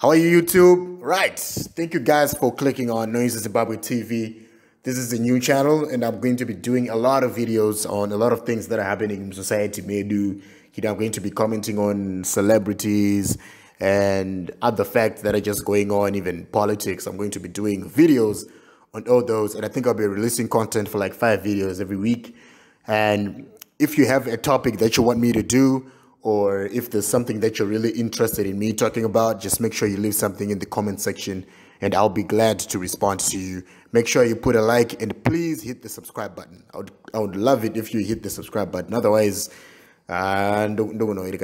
How are you, YouTube? Right. Thank you guys for clicking on Noises Zimbabwe TV. This is a new channel, and I'm going to be doing a lot of videos on a lot of things that are happening in society. Maybe you know, I'm going to be commenting on celebrities and other facts that are just going on, even politics. I'm going to be doing videos on all those, and I think I'll be releasing content for like five videos every week. And if you have a topic that you want me to do, or if there's something that you're really interested in me talking about, just make sure you leave something in the comment section and I'll be glad to respond to you. Make sure you put a like and please hit the subscribe button. I would, I would love it if you hit the subscribe button. Otherwise, uh, anyway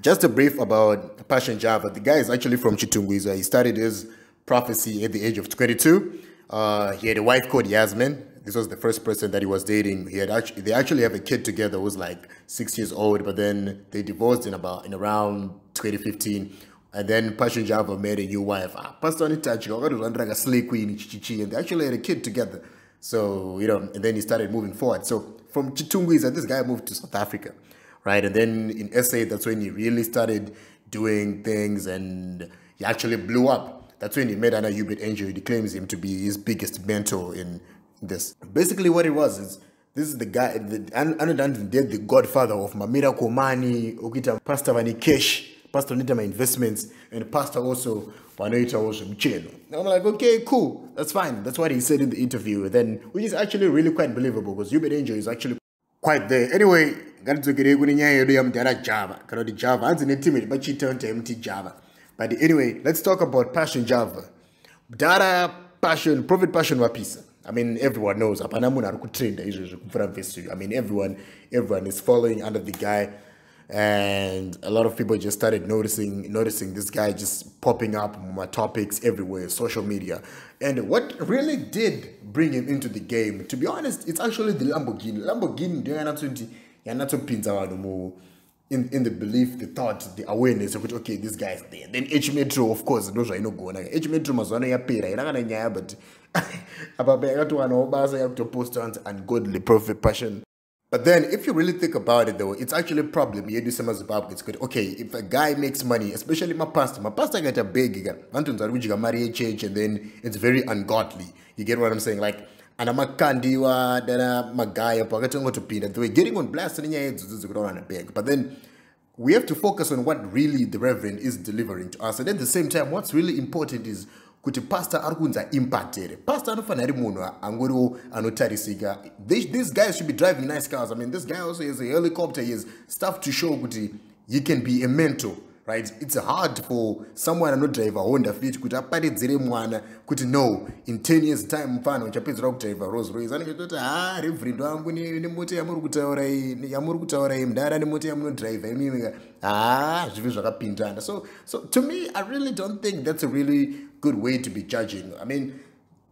just a brief about passion java the guy is actually from chitungwiza he started his prophecy at the age of 22 uh, he had a wife called yasmin this was the first person that he was dating. He had actually they actually have a kid together who's like six years old, but then they divorced in about in around 2015. And then Pastor Java made a new wife. Ah, Pastor Nitachi got like a slay queen, Chichi, and they actually had a kid together. So, you know, and then he started moving forward. So from Chitungwiza, this guy moved to South Africa, right? And then in SA, that's when he really started doing things and he actually blew up. That's when he met Anna Hubert Angel. He claims him to be his biggest mentor in this. Basically, what it was is this is the guy, the, Anodantin did the godfather of Mamira Komani, Ukita Pastor Vanikesh, Pastor My Investments, and Pastor also Wanaita also Mcheno. I'm like, okay, cool, that's fine. That's what he said in the interview, then, which is actually really quite believable because Yubin Angel is actually quite there. Anyway, ngatidzokere kune nyaya yedu yamudhara java kana kuti java but she turned to empty java but anyway let's talk about passion java Dara passion profit passion wapisa I mean, everyone knows. Hapana munhu ari kutrenda I mean, everyone, everyone is following under the guy, and a lot of people just started noticing noticing this guy just popping up my topics everywhere, social media. And what really did bring him into the game, to be honest, it's actually the Lamborghini. Lamborghini ndoyanatoti yanatopinza vanhu mu in, in the belief, the thought, the awareness okay this guy's there then h metro of course ndozvainogona h metro mazuva ano yapera irakana nyaya but ababeka to an obasa to post on ungodly profit passion. But then, if you really think about it, though, it's actually a problem. You do some Zimbabwe. It's good. Okay, if a guy makes money, especially my pastor, my pastor get a big guy. and then it's very ungodly. You get what I'm saying? Like, and I'm a candiwa, then I'm a guy, I'm going to pin. They were getting on blast, and yeah, it's on a big. But then, we have to focus on what really the Reverend is delivering to us. And at the same time, what's really important is kuti pasta ari kunzi aimpact here pasta anofanira ari munhu angoriwo anotarisika this guy should be driving nice cars i mean this guy also is a helicopter he is stuff to show kuti he can be a mental right it's hard for someone anodraivha honda fit kuti aparidzire mwana kuti no in 10 years time mufanha uchapedzera kudraivha rose roys anenge toti ha ah, revrend wangu nemoto yamuri kutaurai mdara nemoto yamunodraivha imimi ha ah, zvivi zvakapindana so to me i really don't think that's really good way to be judging. I mean,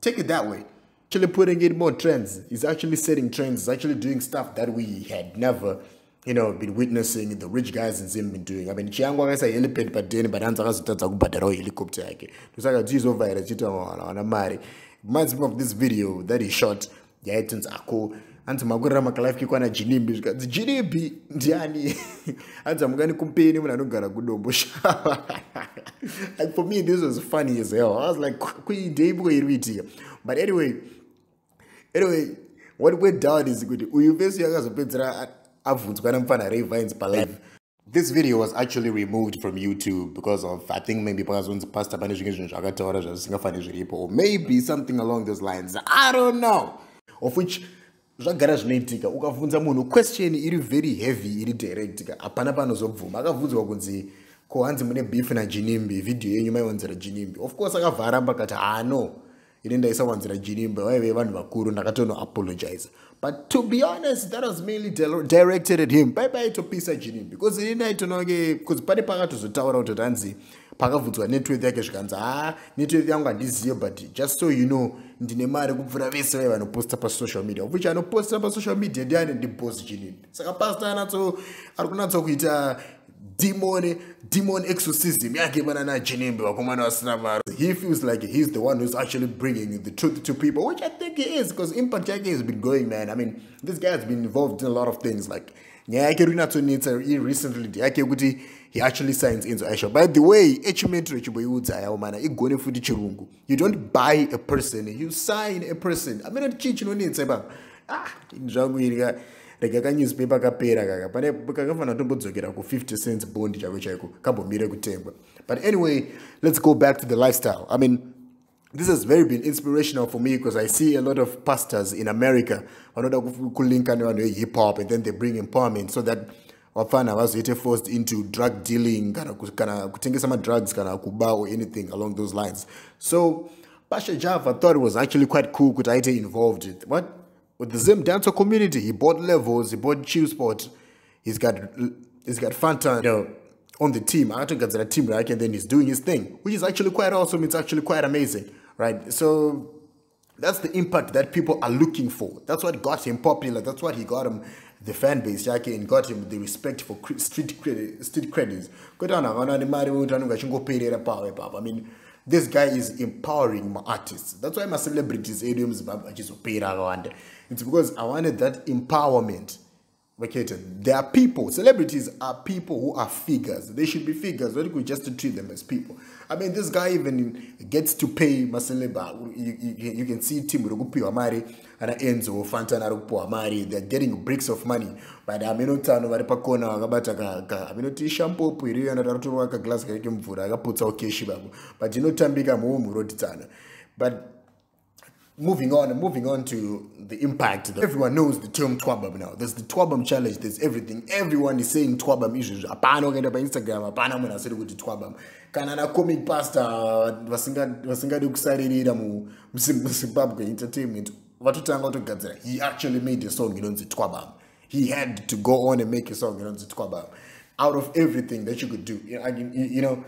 take it that way. Actually putting in more trends. It's actually setting trends. It's actually doing stuff that we had never, you know, been witnessing the rich guys in Zim been doing. I mean, Chiangwa guys are elephant, but then, but Anzaka Sutata Kubadaro helicopter. It's like a G's over here, on a Mari. Reminds me of this video that he shot. Yeah, it turns cool. anzi makurira maclifki kwana jinimbi zvikanzi jinimbi ndiani anzi hamungani kumpeni munhu anogara kudombo for me this was funny as hell. i was like ndeipo iri kuitika but anyway anyway what went down is kuti uyu vesi yakazopedzera abvunzwa namufana reivines palive this video was actually removed from youtube because of i think maybe pakazonzi pastor pane zvimwe zvinhu zvakataura zvazvisingafaniri zviripo or maybe something along those lines i don't know of which zvagara zvinoitika ukabvunza munhu question iri very heavy iri direct ka hapana paanozobvuma akabvunzwa kunzi kohanzi mune beef najinimbi vhidhiyo yenyu maiwanzira jinimbi of course akabva aramba akati hano ah, ine ndaisawanzira jinimbi vaive vanhu vakuru ndakatonoapologize but to be honest that was mainly directed at him paibaitopisa jinimbi bcause ini aitonake bcause pane pakatozotaura kuti tanzi pakabvunzwa netwoth yake zvikanzi ha netwoth yangu handiziye but just so you know ndine mari kupfuura vese vai vanoposta pasocial media ofuch anoposta pasocial media ndiani ndibosi chinini saka pasta anatso ari kunatso kuita demon demon exorcism yake mana najinembe vakomana vasina varo he feels like heis the one whois actually bringing the truth to people which i think he is because impact yake has been going man i mean this guy has been involved in a lot of things like nyaya yake iri natsonetsa irecently ndeyake yekuti he actually signs into Aisha. By the way, echimetro chiboyudza yaomana igone futi You don't buy a person, you sign a person. I mean, chii chinonetsa ba. Ah, zvangu iri ka rega kanewspaper kapera kaka pane kakafanira kutombodzokera ku50 cents bond chako chaiko kambomire kutengwa but anyway let's go back to the lifestyle i mean this has very been inspirational for me because I see a lot of pastors in America, another link and hip hop, and then they bring empowerment so that vapfana havazoite forced into drug dealing kana, kana kutengesa madrugs kana kuba or anything along those lines so pasha java thought it was actually quite cool kuti aite involved with what with the zim dancer community he bought levels he bought chill sport he's got he's got fanta you know, on the team I think that's akatogadzira team right, and then he's doing his thing which is actually quite awesome it's actually quite amazing right so that's the impact that people are looking for. That's what got him popular. That's what he got him the fan base yake and got him the respect for street, credit, street credits kuti vanhu akaona nemari vekuti vanenge vachingoperera pavo ipapo i mean this guy is empowering maartists thats why macelebrities edu emuzimbabwe achizopera akawanda its because i wanted that empowerment vacated. They are people. Celebrities are people who are figures. They should be figures. Why do we just treat them as people? I mean, this guy even gets to pay Maseleba. You, you, you can see Tim Rugupiwa amari and Enzo Fantana Rugupiwa amari. They're getting bricks of money. But I'm not i vari not vakabata ka aminoti ishampopo iriyo yanatarotorwa kagilasi kakekemvura akaputsawo keshi vavo but inotambika muwo muroti tano but moving on moving on to the impact that everyone knows the term twabam now there's the twabam challenge there's everything everyone is saying twabam issues apana ukaenda Instagram. apana munhu asiri kuti twabam kana comic pastor vasingadi kusaririra muzimbabwe entertainment vatotanga kutogadzira he actually made a song inonzi twabam he had to go on and make a song inonzi twabam out of everything that you could do you know,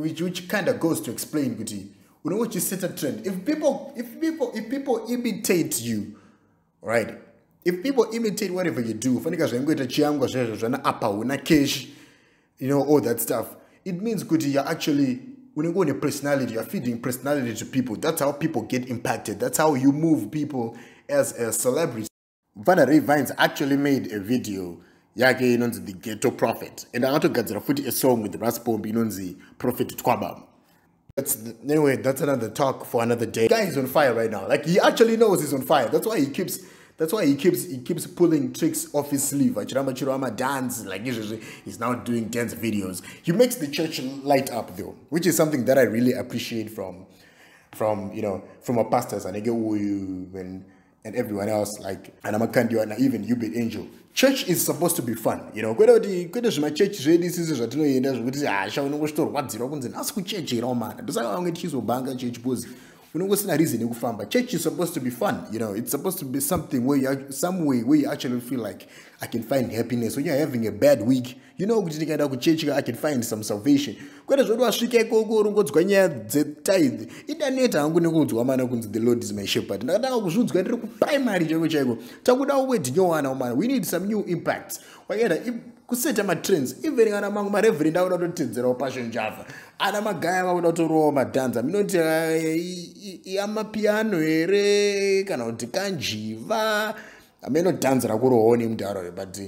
which, which kind of goes to explain kuti we know you set a trend. If people, if people, if people imitate you, right? If people imitate whatever you do, apa, una you know, all that stuff, it means good you're actually when you go a personality, you're feeding personality to people. That's how people get impacted. That's how you move people as a celebrity. Valerie Vines actually made a video yake inonzi the ghetto prophet and I akatogadzira futi a song with Raspo inonzi prophet twabam that's anyway, that's another talk for another day. guy is on fire right now. Like he actually knows he's on fire. That's why he keeps that's why he keeps he keeps pulling tricks off his sleeve. Achirama Chirama dance like he's now doing dance videos. He makes the church light up though, which is something that I really appreciate from from you know from a pastors And when and everyone else like anamakandiwana even ubit angel church is supposed to be fun you know kwete kuti kwete zvimachechi zvedu isisi zvatinoenda zvekuti hasha ah, unongozvitorwadzirwa kunzi nhasi kuchechi romana ndosaka vange tichizobhanga church bose unenge usina reason yekufamba church is supposed to be fun you know it's supposed to be something where you, some way where you actually feel like i can find happiness when youare having a bad week you know kuti ndikaenda kuchechka i can find some salvation kwete zvoti wasvika ikoko urungodzwa nyaya dzetithe idaneta hangu nekudzwa mana kunzi the lord is my shepherd ndakatanga kuzviudzwa ndiri kupraimary chaiko chaiko takudawo wedinyowana omana we need some new impacts wakaenda okay, kuseta matrends even kana mangwe mareverend auda kutotedzerawo pazvonjavha ana magaya vauda kutorowawo madhanza minoti yamapiano here kana kuti kanjiva amenodhanza rakurohwawo nemudharo but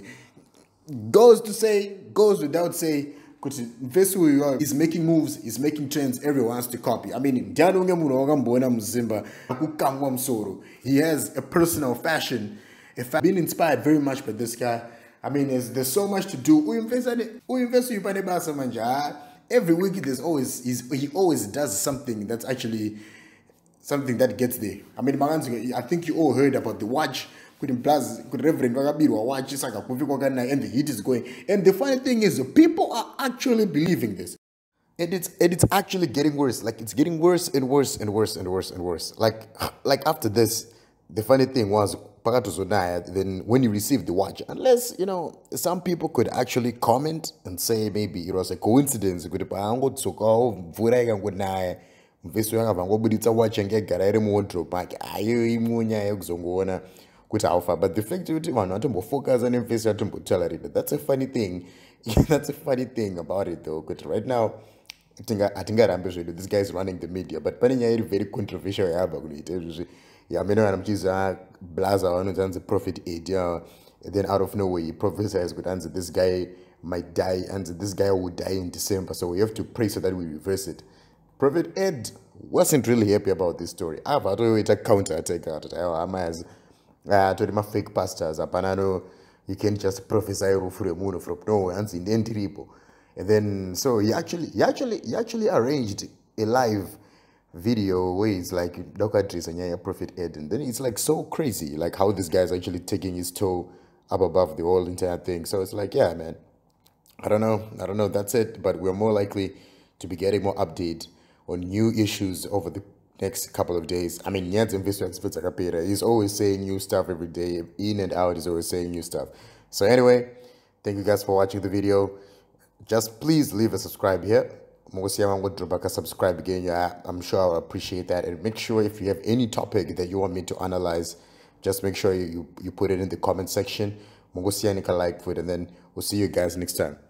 goes to say goes without say kuti mfesi uyu is making moves is making trends everyone to copy i mean ndiani unge munhu wakamboona muzimba akukangwa musoro he has a personal fashion a fa being inspired very much by this guy I mean, there's, there's so much to do. Every week, there's always he always does something that's actually something that gets there. I mean, I think you all heard about the watch. could Reverend perfect watches and the heat is going. And the funny thing is, people are actually believing this. And it's and it's actually getting worse. Like it's getting worse and worse and worse and worse and worse. Like like after this, the funny thing was Pagato Sodaya, then when you receive the watch, unless, you know, some people could actually comment and say maybe it was a coincidence. a watch for and kuti a mvura ikangonaye muvhesi wakabva angobuditsa wachi yange yagara iri muwodrobe make hayo imwewo nyaya yekuzongoona to haufa but the fact yekuti vanhu vatombofocasa nemuvhesi yatombotalarita that's a funny thing that's a funny thing about it though kuti right now I I think hatingarambi zvedu this guy is running the media but pane nyaya iri very controversial yaabva kunoita izvozvi yeah, yamene vanhu muchiziva blaza vanoti hanzi prophet ad and then out of nowhere he prophesies kuti hanzi this guy might die and this guy will die in december so we have to pray so that we reverse it prophet ed wasn't really happy about this story I've abva atoita counter attack out atoti aiwa hama yazi "My fake pastors hapana no you can't just prophesy a rwemunhu from nowhere hanzi inde ndiripo and then so he actually, he actually, he actually arranged a live video ways like and yeah profit ed and then it's like so crazy like how this guy's actually taking his toe up above the whole entire thing so it's like yeah man i don't know i don't know that's it but we're more likely to be getting more update on new issues over the next couple of days i mean nyanzi and yakuzvipedza he's always saying new stuff every day in and out he's always saying new stuff so anyway thank you guys for watching the video just please leave a subscribe here Mogosi, I'm going to subscribe again. Yeah, I'm sure I'll appreciate that. And make sure if you have any topic that you want me to analyze, just make sure you, you, you put it in the comment section. nika like for it. And then we'll see you guys next time.